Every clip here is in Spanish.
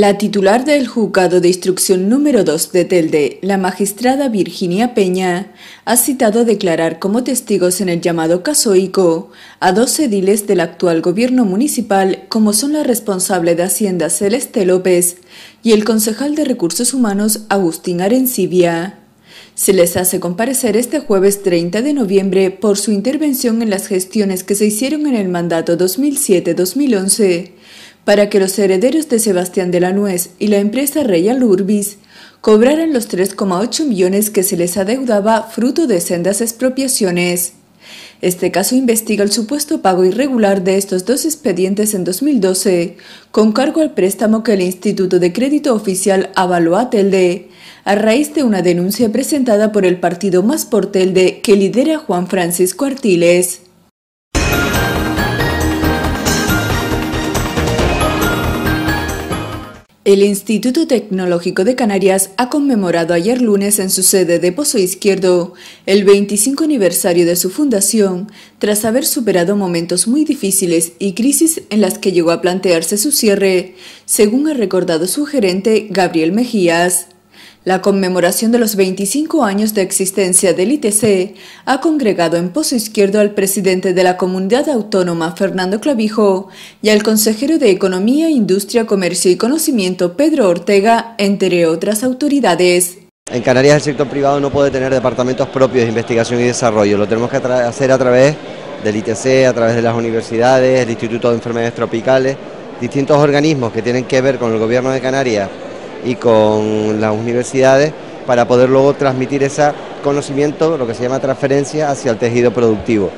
La titular del Juzgado de Instrucción número 2 de Telde, la magistrada Virginia Peña, ha citado a declarar como testigos en el llamado caso ICO a dos ediles del actual gobierno municipal, como son la responsable de Hacienda Celeste López y el concejal de Recursos Humanos Agustín Arencibia. Se les hace comparecer este jueves 30 de noviembre por su intervención en las gestiones que se hicieron en el mandato 2007-2011 para que los herederos de Sebastián de la Nuez y la empresa Real Urbis cobraran los 3,8 millones que se les adeudaba fruto de sendas expropiaciones. Este caso investiga el supuesto pago irregular de estos dos expedientes en 2012, con cargo al préstamo que el Instituto de Crédito Oficial avaló a Telde, a raíz de una denuncia presentada por el partido más por Telde que lidera Juan Francisco Artiles. El Instituto Tecnológico de Canarias ha conmemorado ayer lunes en su sede de Pozo Izquierdo el 25 aniversario de su fundación, tras haber superado momentos muy difíciles y crisis en las que llegó a plantearse su cierre, según ha recordado su gerente Gabriel Mejías. La conmemoración de los 25 años de existencia del ITC ha congregado en Pozo Izquierdo al presidente de la comunidad autónoma, Fernando Clavijo, y al consejero de Economía, Industria, Comercio y Conocimiento, Pedro Ortega, entre otras autoridades. En Canarias el sector privado no puede tener departamentos propios de investigación y desarrollo, lo tenemos que hacer a través del ITC, a través de las universidades, el Instituto de Enfermedades Tropicales, distintos organismos que tienen que ver con el gobierno de Canarias y con las universidades para poder luego transmitir ese conocimiento, lo que se llama transferencia, hacia el tejido productivo.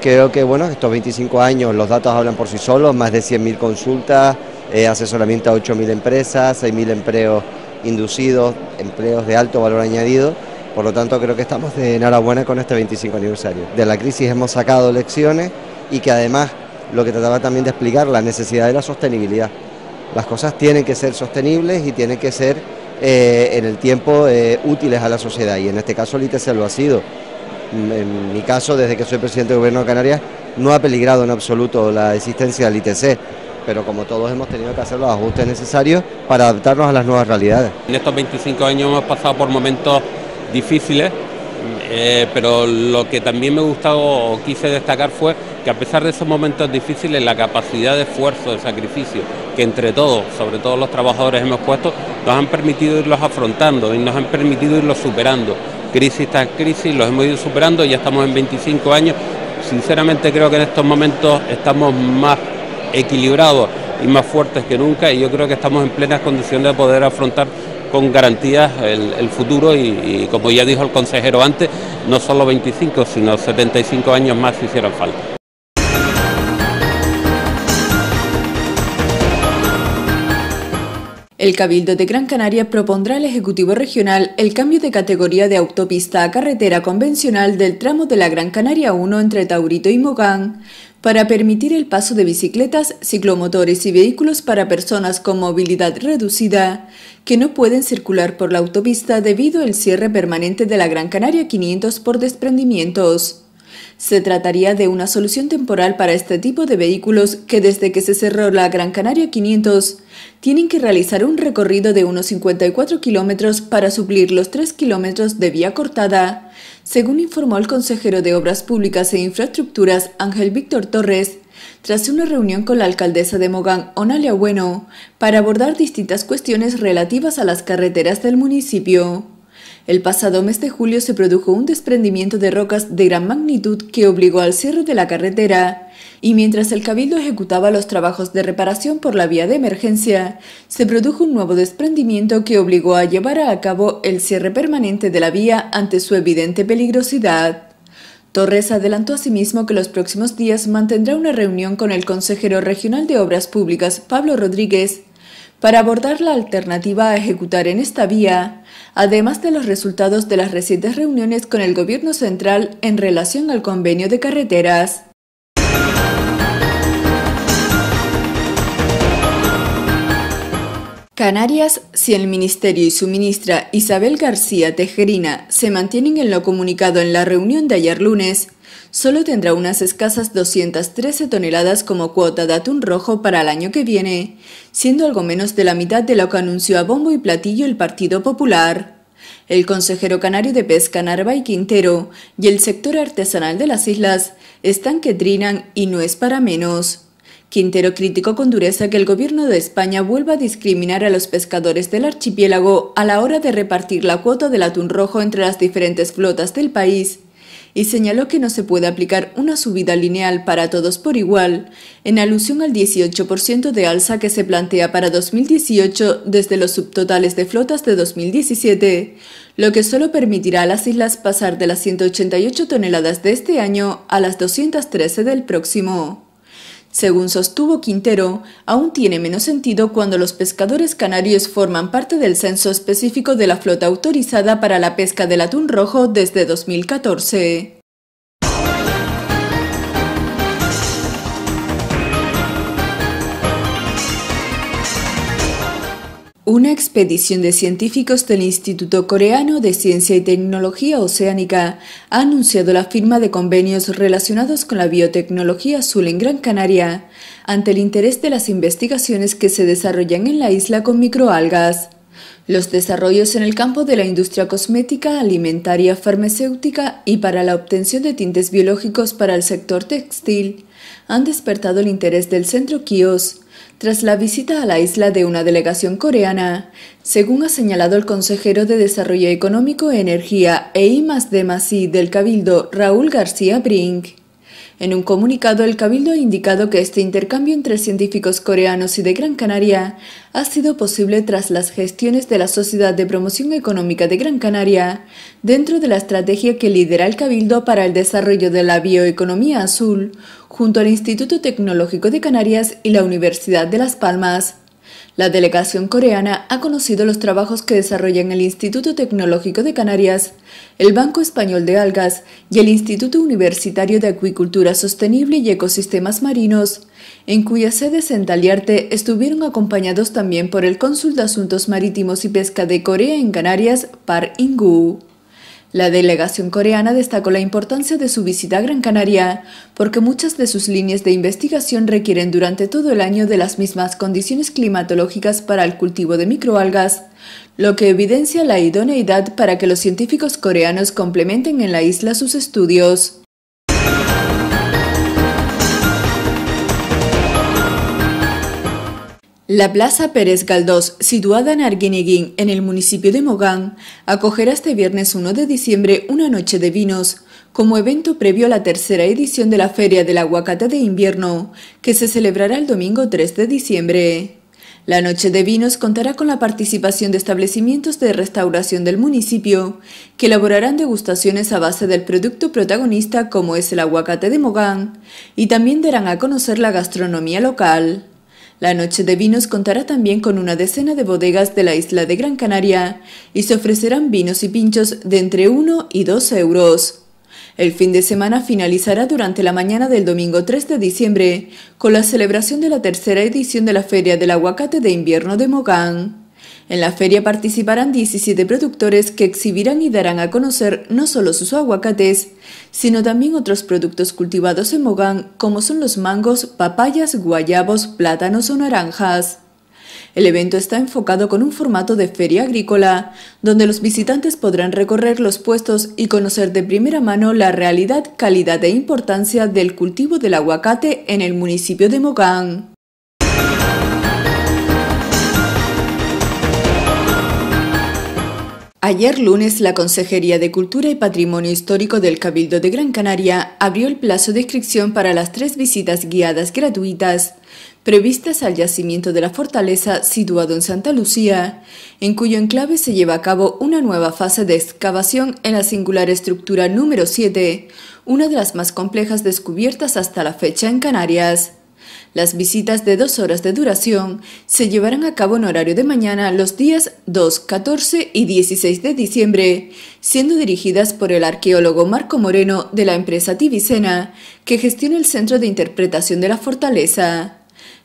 Creo que bueno, estos 25 años los datos hablan por sí solos, más de 100.000 consultas, eh, asesoramiento a 8.000 empresas, 6.000 empleos inducidos, empleos de alto valor añadido. Por lo tanto, creo que estamos de enhorabuena con este 25 aniversario. De la crisis hemos sacado lecciones y que además lo que trataba también de explicar, la necesidad de la sostenibilidad. Las cosas tienen que ser sostenibles y tienen que ser eh, en el tiempo eh, útiles a la sociedad y en este caso el ITC lo ha sido. Mm, en mi caso, desde que soy presidente del Gobierno de Canarias, no ha peligrado en absoluto la existencia del ITC pero como todos hemos tenido que hacer los ajustes necesarios para adaptarnos a las nuevas realidades. En estos 25 años hemos pasado por momentos difíciles, eh, pero lo que también me gustó o quise destacar fue que a pesar de esos momentos difíciles, la capacidad de esfuerzo, de sacrificio que entre todos, sobre todo los trabajadores, hemos puesto, nos han permitido irlos afrontando y nos han permitido irlos superando. Crisis tras crisis, los hemos ido superando, ya estamos en 25 años. Sinceramente creo que en estos momentos estamos más equilibrados y más fuertes que nunca y yo creo que estamos en plenas condiciones de poder afrontar con garantías el, futuro y, como ya dijo el consejero antes, no solo 25, sino 75 años más si hicieran falta. El Cabildo de Gran Canaria propondrá al Ejecutivo Regional el cambio de categoría de autopista a carretera convencional del tramo de la Gran Canaria 1 entre Taurito y Mogán, para permitir el paso de bicicletas, ciclomotores y vehículos para personas con movilidad reducida que no pueden circular por la autopista debido al cierre permanente de la Gran Canaria 500 por desprendimientos. Se trataría de una solución temporal para este tipo de vehículos que desde que se cerró la Gran Canaria 500 tienen que realizar un recorrido de unos 54 kilómetros para suplir los 3 kilómetros de vía cortada, según informó el consejero de Obras Públicas e Infraestructuras Ángel Víctor Torres tras una reunión con la alcaldesa de Mogán, Onalia Bueno, para abordar distintas cuestiones relativas a las carreteras del municipio. El pasado mes de julio se produjo un desprendimiento de rocas de gran magnitud que obligó al cierre de la carretera, y mientras el cabildo ejecutaba los trabajos de reparación por la vía de emergencia, se produjo un nuevo desprendimiento que obligó a llevar a cabo el cierre permanente de la vía ante su evidente peligrosidad. Torres adelantó asimismo que los próximos días mantendrá una reunión con el consejero regional de Obras Públicas, Pablo Rodríguez, para abordar la alternativa a ejecutar en esta vía además de los resultados de las recientes reuniones con el Gobierno Central en relación al convenio de carreteras. Canarias, si el Ministerio y su ministra Isabel García Tejerina se mantienen en lo comunicado en la reunión de ayer lunes, solo tendrá unas escasas 213 toneladas como cuota de atún rojo para el año que viene, siendo algo menos de la mitad de lo que anunció a bombo y platillo el Partido Popular. El consejero canario de pesca y Quintero y el sector artesanal de las islas están que trinan y no es para menos. Quintero criticó con dureza que el gobierno de España vuelva a discriminar a los pescadores del archipiélago a la hora de repartir la cuota del atún rojo entre las diferentes flotas del país y señaló que no se puede aplicar una subida lineal para todos por igual, en alusión al 18% de alza que se plantea para 2018 desde los subtotales de flotas de 2017, lo que solo permitirá a las islas pasar de las 188 toneladas de este año a las 213 del próximo. Según sostuvo Quintero, aún tiene menos sentido cuando los pescadores canarios forman parte del censo específico de la flota autorizada para la pesca del atún rojo desde 2014. Una expedición de científicos del Instituto Coreano de Ciencia y Tecnología Oceánica ha anunciado la firma de convenios relacionados con la biotecnología azul en Gran Canaria, ante el interés de las investigaciones que se desarrollan en la isla con microalgas. Los desarrollos en el campo de la industria cosmética, alimentaria, farmacéutica y para la obtención de tintes biológicos para el sector textil han despertado el interés del centro Kios, tras la visita a la isla de una delegación coreana, según ha señalado el consejero de Desarrollo Económico, Energía e Masí del Cabildo, Raúl García Brink. En un comunicado, el Cabildo ha indicado que este intercambio entre científicos coreanos y de Gran Canaria ha sido posible tras las gestiones de la Sociedad de Promoción Económica de Gran Canaria dentro de la estrategia que lidera el Cabildo para el desarrollo de la bioeconomía azul, junto al Instituto Tecnológico de Canarias y la Universidad de Las Palmas. La delegación coreana ha conocido los trabajos que desarrollan el Instituto Tecnológico de Canarias, el Banco Español de Algas y el Instituto Universitario de Acuicultura Sostenible y Ecosistemas Marinos, en cuya sede Taliarte estuvieron acompañados también por el Cónsul de Asuntos Marítimos y Pesca de Corea en Canarias, Par Ingu. La delegación coreana destacó la importancia de su visita a Gran Canaria, porque muchas de sus líneas de investigación requieren durante todo el año de las mismas condiciones climatológicas para el cultivo de microalgas, lo que evidencia la idoneidad para que los científicos coreanos complementen en la isla sus estudios. La Plaza Pérez Galdós, situada en Arguineguín, en el municipio de Mogán, acogerá este viernes 1 de diciembre una noche de vinos, como evento previo a la tercera edición de la Feria del Aguacate de Invierno, que se celebrará el domingo 3 de diciembre. La noche de vinos contará con la participación de establecimientos de restauración del municipio, que elaborarán degustaciones a base del producto protagonista como es el aguacate de Mogán, y también darán a conocer la gastronomía local. La noche de vinos contará también con una decena de bodegas de la isla de Gran Canaria y se ofrecerán vinos y pinchos de entre 1 y 2 euros. El fin de semana finalizará durante la mañana del domingo 3 de diciembre con la celebración de la tercera edición de la Feria del Aguacate de Invierno de Mogán. En la feria participarán 17 productores que exhibirán y darán a conocer no solo sus aguacates, sino también otros productos cultivados en Mogán, como son los mangos, papayas, guayabos, plátanos o naranjas. El evento está enfocado con un formato de feria agrícola, donde los visitantes podrán recorrer los puestos y conocer de primera mano la realidad, calidad e importancia del cultivo del aguacate en el municipio de Mogán. Ayer lunes, la Consejería de Cultura y Patrimonio Histórico del Cabildo de Gran Canaria abrió el plazo de inscripción para las tres visitas guiadas gratuitas previstas al yacimiento de la fortaleza situado en Santa Lucía, en cuyo enclave se lleva a cabo una nueva fase de excavación en la singular estructura número 7, una de las más complejas descubiertas hasta la fecha en Canarias. Las visitas de dos horas de duración se llevarán a cabo en horario de mañana los días 2, 14 y 16 de diciembre, siendo dirigidas por el arqueólogo Marco Moreno de la empresa Tibicena, que gestiona el Centro de Interpretación de la Fortaleza.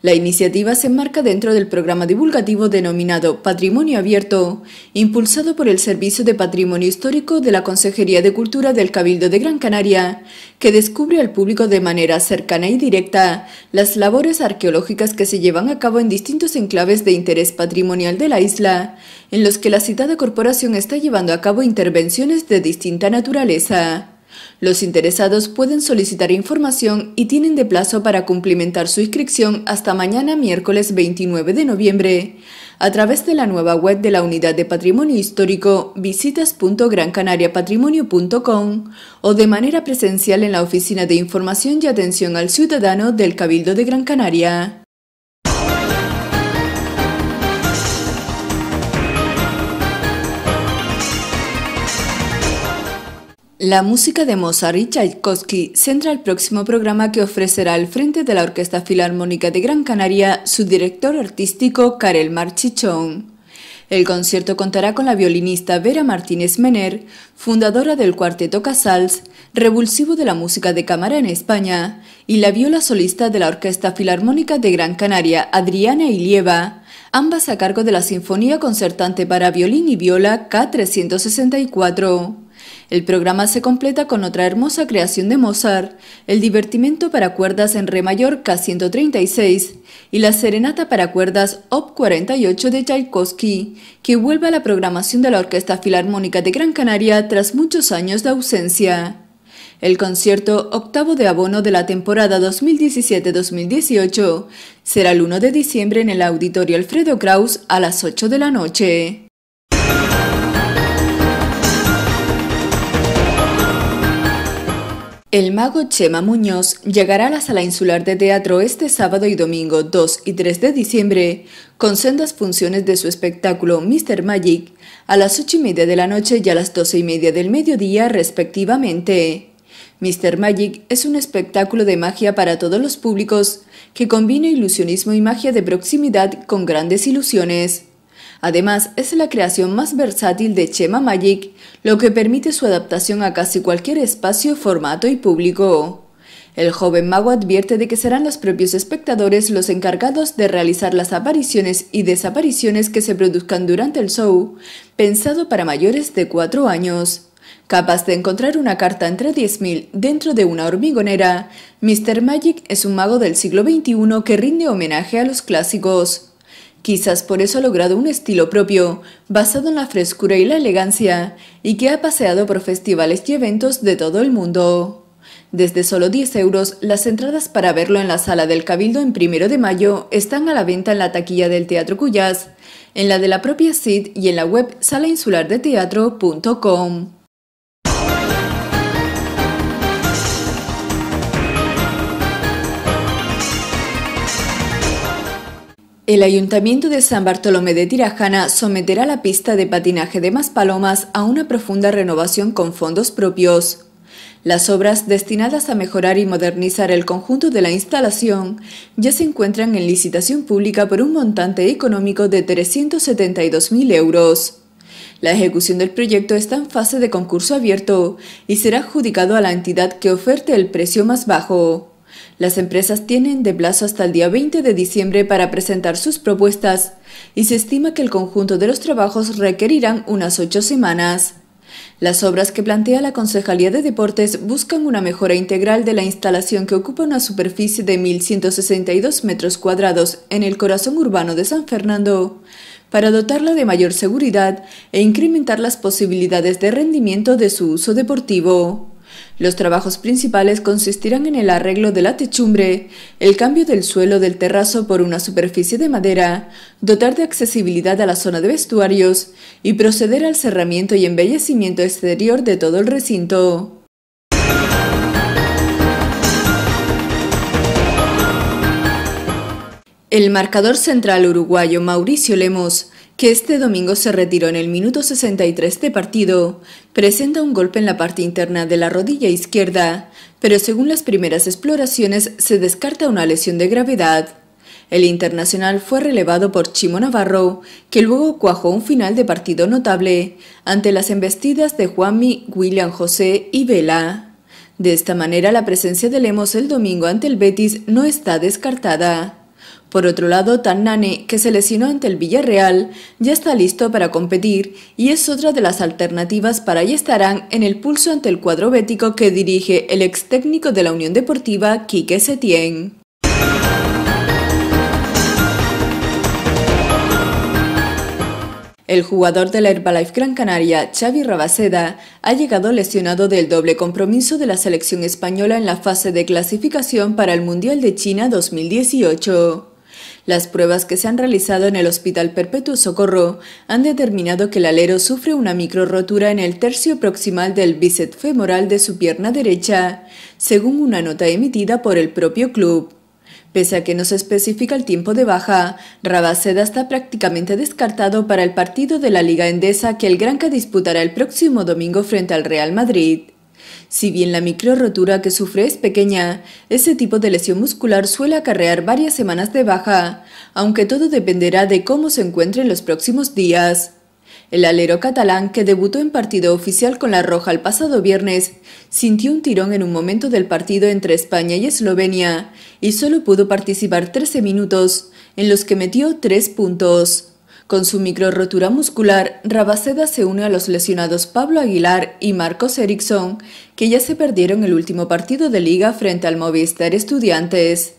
La iniciativa se enmarca dentro del programa divulgativo denominado Patrimonio Abierto, impulsado por el Servicio de Patrimonio Histórico de la Consejería de Cultura del Cabildo de Gran Canaria, que descubre al público de manera cercana y directa las labores arqueológicas que se llevan a cabo en distintos enclaves de interés patrimonial de la isla, en los que la citada corporación está llevando a cabo intervenciones de distinta naturaleza. Los interesados pueden solicitar información y tienen de plazo para cumplimentar su inscripción hasta mañana miércoles 29 de noviembre. A través de la nueva web de la Unidad de Patrimonio Histórico visitas.grancanariapatrimonio.com o de manera presencial en la Oficina de Información y Atención al Ciudadano del Cabildo de Gran Canaria. La música de Mozart y Tchaikovsky centra el próximo programa que ofrecerá al frente de la Orquesta Filarmónica de Gran Canaria su director artístico Karel Marchichón. El concierto contará con la violinista Vera Martínez Mener, fundadora del cuarteto Casals, revulsivo de la música de cámara en España, y la viola solista de la Orquesta Filarmónica de Gran Canaria, Adriana Ilieva, ambas a cargo de la Sinfonía Concertante para Violín y Viola K364. El programa se completa con otra hermosa creación de Mozart, el divertimento para cuerdas en re mayor K136 y la serenata para cuerdas Op 48 de Tchaikovsky, que vuelve a la programación de la Orquesta Filarmónica de Gran Canaria tras muchos años de ausencia. El concierto octavo de abono de la temporada 2017-2018 será el 1 de diciembre en el Auditorio Alfredo Kraus a las 8 de la noche. El mago Chema Muñoz llegará a la sala insular de teatro este sábado y domingo 2 y 3 de diciembre con sendas funciones de su espectáculo Mr. Magic a las 8 y media de la noche y a las 12 y media del mediodía respectivamente. Mr. Magic es un espectáculo de magia para todos los públicos que combina ilusionismo y magia de proximidad con grandes ilusiones. Además, es la creación más versátil de Chema Magic, lo que permite su adaptación a casi cualquier espacio, formato y público. El joven mago advierte de que serán los propios espectadores los encargados de realizar las apariciones y desapariciones que se produzcan durante el show, pensado para mayores de 4 años. Capaz de encontrar una carta entre 10.000 dentro de una hormigonera, Mr. Magic es un mago del siglo XXI que rinde homenaje a los clásicos. Quizás por eso ha logrado un estilo propio, basado en la frescura y la elegancia, y que ha paseado por festivales y eventos de todo el mundo. Desde solo 10 euros, las entradas para verlo en la sala del Cabildo en primero de mayo están a la venta en la taquilla del Teatro Cuyas, en la de la propia SID y en la web salainsulardeteatro.com. El Ayuntamiento de San Bartolomé de Tirajana someterá la pista de patinaje de Maspalomas a una profunda renovación con fondos propios. Las obras destinadas a mejorar y modernizar el conjunto de la instalación ya se encuentran en licitación pública por un montante económico de 372.000 euros. La ejecución del proyecto está en fase de concurso abierto y será adjudicado a la entidad que oferte el precio más bajo. Las empresas tienen de plazo hasta el día 20 de diciembre para presentar sus propuestas y se estima que el conjunto de los trabajos requerirán unas ocho semanas. Las obras que plantea la Concejalía de Deportes buscan una mejora integral de la instalación que ocupa una superficie de 1.162 metros cuadrados en el corazón urbano de San Fernando, para dotarla de mayor seguridad e incrementar las posibilidades de rendimiento de su uso deportivo. Los trabajos principales consistirán en el arreglo de la techumbre, el cambio del suelo del terrazo por una superficie de madera, dotar de accesibilidad a la zona de vestuarios y proceder al cerramiento y embellecimiento exterior de todo el recinto. El marcador central uruguayo Mauricio Lemos que este domingo se retiró en el minuto 63 de partido, presenta un golpe en la parte interna de la rodilla izquierda, pero según las primeras exploraciones se descarta una lesión de gravedad. El internacional fue relevado por Chimo Navarro, que luego cuajó un final de partido notable ante las embestidas de Juanmi, William José y Vela. De esta manera, la presencia de Lemos el domingo ante el Betis no está descartada. Por otro lado, Tannane, que se lesionó ante el Villarreal, ya está listo para competir y es otra de las alternativas para y estarán en el pulso ante el cuadro bético que dirige el ex técnico de la Unión Deportiva, Quique Setién. El jugador de la Herbalife Gran Canaria, Xavi Rabaseda, ha llegado lesionado del doble compromiso de la selección española en la fase de clasificación para el Mundial de China 2018. Las pruebas que se han realizado en el Hospital Perpetuo Socorro han determinado que el alero sufre una rotura en el tercio proximal del bíceps femoral de su pierna derecha, según una nota emitida por el propio club. Pese a que no se especifica el tiempo de baja, Rabaceda está prácticamente descartado para el partido de la Liga Endesa que el Granca disputará el próximo domingo frente al Real Madrid. Si bien la microrotura que sufre es pequeña, ese tipo de lesión muscular suele acarrear varias semanas de baja, aunque todo dependerá de cómo se encuentre en los próximos días. El alero catalán, que debutó en partido oficial con la Roja el pasado viernes, sintió un tirón en un momento del partido entre España y Eslovenia y solo pudo participar 13 minutos, en los que metió tres puntos. Con su micro rotura muscular, Rabaceda se une a los lesionados Pablo Aguilar y Marcos Eriksson, que ya se perdieron el último partido de liga frente al Movistar Estudiantes.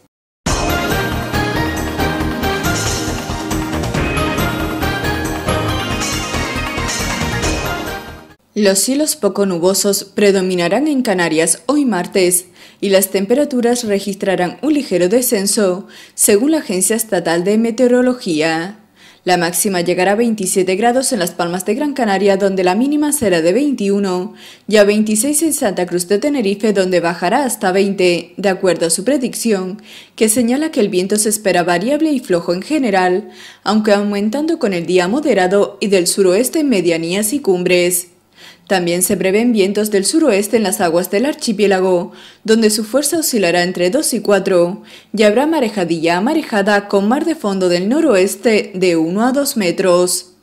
Los cielos poco nubosos predominarán en Canarias hoy martes y las temperaturas registrarán un ligero descenso, según la Agencia Estatal de Meteorología. La máxima llegará a 27 grados en Las Palmas de Gran Canaria, donde la mínima será de 21, y a 26 en Santa Cruz de Tenerife, donde bajará hasta 20, de acuerdo a su predicción, que señala que el viento se espera variable y flojo en general, aunque aumentando con el día moderado y del suroeste en medianías y cumbres. También se prevén vientos del suroeste en las aguas del archipiélago, donde su fuerza oscilará entre 2 y 4, y habrá marejadilla a marejada con mar de fondo del noroeste de 1 a 2 metros.